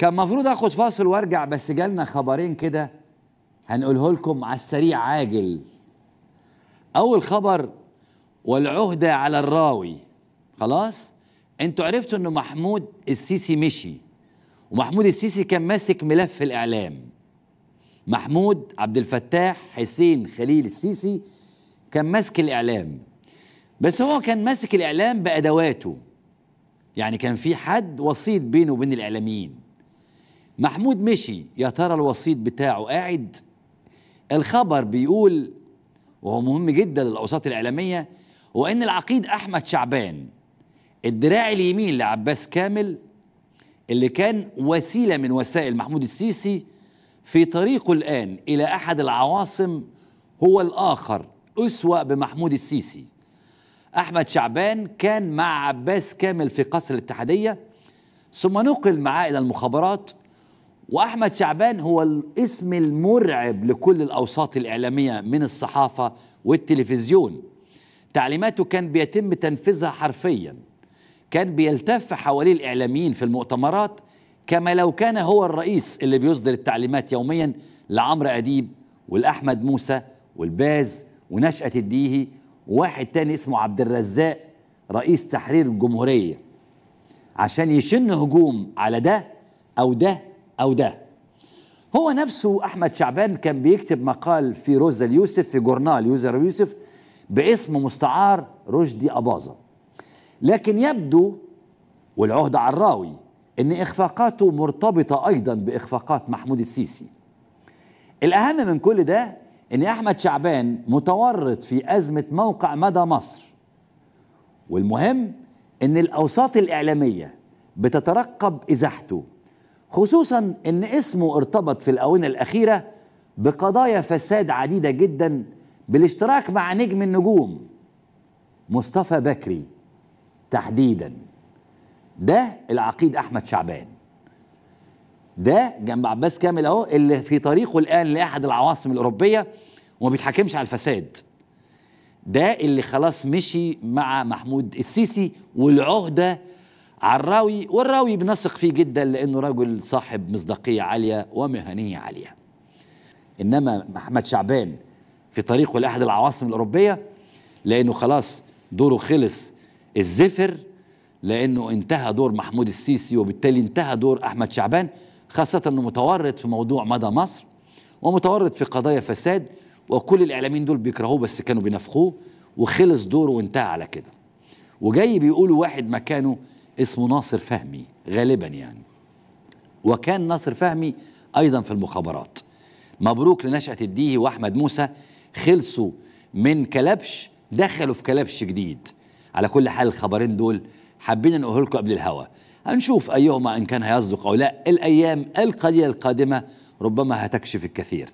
كان المفروض اخد فاصل وارجع بس جالنا خبرين كده هنقوله لكم على السريع عاجل اول خبر والعهده على الراوي خلاص انتوا عرفتوا انه محمود السيسي مشي ومحمود السيسي كان ماسك ملف الاعلام محمود عبد الفتاح حسين خليل السيسي كان ماسك الاعلام بس هو كان ماسك الاعلام بادواته يعني كان في حد وسيط بينه وبين الاعلاميين محمود مشي يا ترى الوسيط بتاعه قاعد الخبر بيقول وهو مهم جدا للاوساط الاعلاميه وان العقيد احمد شعبان الدراع اليمين لعباس كامل اللي كان وسيله من وسائل محمود السيسي في طريقه الان الى احد العواصم هو الاخر اسوا بمحمود السيسي احمد شعبان كان مع عباس كامل في قصر الاتحاديه ثم نقل معاه الى المخابرات واحمد شعبان هو الاسم المرعب لكل الاوساط الاعلاميه من الصحافه والتلفزيون تعليماته كان بيتم تنفيذها حرفيا كان بيلتف حواليه الاعلاميين في المؤتمرات كما لو كان هو الرئيس اللي بيصدر التعليمات يوميا لعمرو اديب والاحمد موسى والباز ونشأة الديهي وواحد تاني اسمه عبد الرزاق رئيس تحرير الجمهوريه عشان يشن هجوم على ده او ده أو ده هو نفسه أحمد شعبان كان بيكتب مقال في روزا اليوسف في جورنال يوزر يوسف باسم مستعار رشدي أباظة لكن يبدو والعهد الراوي ان اخفاقاته مرتبطه ايضا باخفاقات محمود السيسي الاهم من كل ده ان احمد شعبان متورط في ازمه موقع مدى مصر والمهم ان الاوساط الاعلاميه بتترقب ازاحته خصوصا ان اسمه ارتبط في الاونه الاخيره بقضايا فساد عديده جدا بالاشتراك مع نجم النجوم مصطفى بكري تحديدا ده العقيد احمد شعبان ده جنب عباس كامل اهو اللي في طريقه الان لاحد العواصم الاوروبيه وما بيتحكمش على الفساد ده اللي خلاص مشي مع محمود السيسي والعهده على الراوي والراوي بنثق فيه جدا لأنه رجل صاحب مصداقية عالية ومهنية عالية إنما محمد شعبان في طريقه لأحد العواصم الأوروبية لأنه خلاص دوره خلص الزفر لأنه انتهى دور محمود السيسي وبالتالي انتهى دور أحمد شعبان خاصة أنه متورط في موضوع مدى مصر ومتورط في قضايا فساد وكل الإعلاميين دول بيكرهوه بس كانوا بينافقوه وخلص دوره وانتهى على كده وجاي بيقولوا واحد مكانه اسمه ناصر فهمي غالبا يعني وكان ناصر فهمي أيضا في المخابرات مبروك لنشأة الديهي وأحمد موسى خلصوا من كلبش دخلوا في كلبش جديد على كل حال الخبرين دول حابين نقول لكم قبل الهوا هنشوف أيهما إن كان هيصدق أو لا الأيام القليلة القادمة ربما هتكشف الكثير